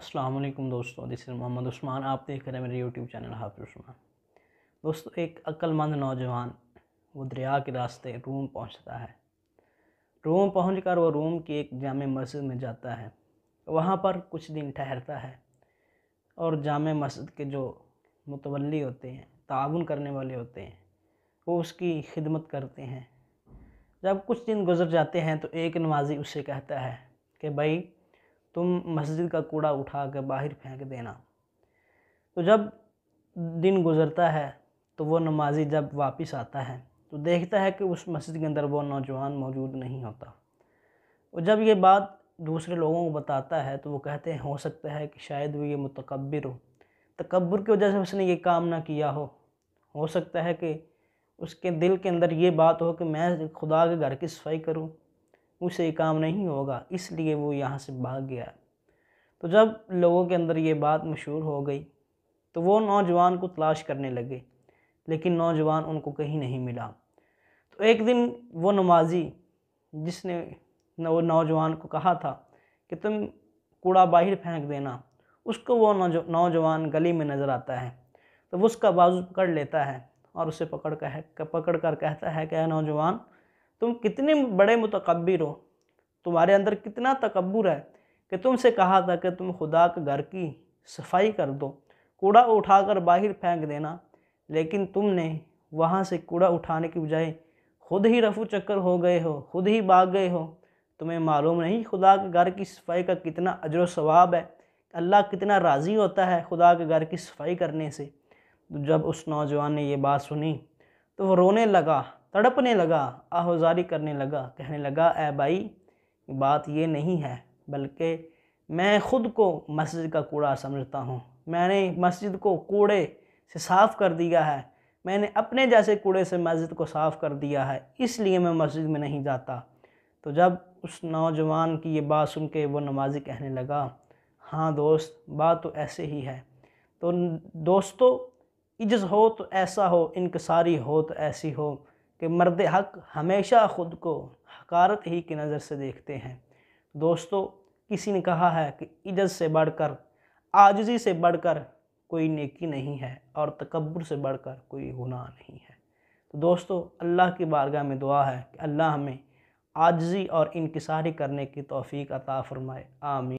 असलम दोस्तों this is Mohammad Usman आप देख रहे हैं मेरे यूट्यूब चैनल हाफिज उस्मान दोस्तों एक अक्लमंद नौजवान वो दरिया के रास्ते रूम पहुंचता है रूम पहुंचकर वो रूम की एक जाम मस्जिद में जाता है वहाँ पर कुछ दिन ठहरता है और जाम मस्जिद के जो मुतवली होते हैं ताउन करने वाले होते हैं वो उसकी खिदमत करते हैं जब कुछ दिन गुजर जाते हैं तो एक नमाजी उससे कहता है कि भाई तुम मस्जिद का कूड़ा उठा कर बाहर फेंक देना तो जब दिन गुज़रता है तो वो नमाजी जब वापस आता है तो देखता है कि उस मस्जिद के अंदर वो नौजवान मौजूद नहीं होता और जब ये बात दूसरे लोगों को बताता है तो वो कहते हैं हो सकता है कि शायद वो ये मतकबर हो तकबर की वजह से उसने ये काम ना किया हो हो सकता है कि उसके दिल के अंदर ये बात हो कि मैं खुदा के घर की सफाई करूँ उसे काम नहीं होगा इसलिए वो यहाँ से भाग गया तो जब लोगों के अंदर ये बात मशहूर हो गई तो वो नौजवान को तलाश करने लगे लेकिन नौजवान उनको कहीं नहीं मिला तो एक दिन वो नमाजी जिसने वो नौजवान को कहा था कि तुम कूड़ा बाहर फेंक देना उसको वो नौजवान गली में नज़र आता है तो वो उसका बाजू पकड़ लेता है और उसे पकड़ कह पकड़ कर कहता है कि नौजवान तुम कितने बड़े मुतकबिर हो तुम्हारे अंदर कितना तकबर है कि तुमसे कहा था कि तुम खुदा के घर की सफाई कर दो कूड़ा उठाकर बाहर फेंक देना लेकिन तुमने वहाँ से कूड़ा उठाने की बजाय खुद ही रफू चक्कर हो गए हो खुद ही भाग गए हो तुम्हें मालूम नहीं खुदा के घर की सफाई का कितना अजर सवाब है अल्लाह कितना राज़ी होता है खुदा के घर की सफाई करने से तो जब उस नौजवान ने ये बात सुनी तो वो रोने लगा तड़पने लगा आहोजारी करने लगा कहने लगा ए भाई बात ये नहीं है बल्कि मैं ख़ुद को मस्जिद का कूड़ा समझता हूँ मैंने मस्जिद को कूड़े से साफ़ कर दिया है मैंने अपने जैसे कूड़े से मस्जिद को साफ़ कर दिया है इसलिए मैं मस्जिद में नहीं जाता तो जब उस नौजवान की ये बात सुन के वो नमाजी कहने लगा हाँ दोस्त बात तो ऐसे ही है तो दोस्तों इज्ज़ हो तो ऐसा हो इनकसारी हो तो ऐसी हो कि मर्द हक हमेशा ख़ुद को हकारत ही की नज़र से देखते हैं दोस्तों किसी ने कहा है कि इजत से बढ़कर आजजी से बढ़कर कोई नेकी नहीं है और तकबर से बढ़कर कोई गुनाह नहीं है तो दोस्तों अल्लाह की बारगाह में दुआ है कि अल्लाह हमें आजजी और इनकसारी करने की तोफ़ी अता फ़रमाए आमीन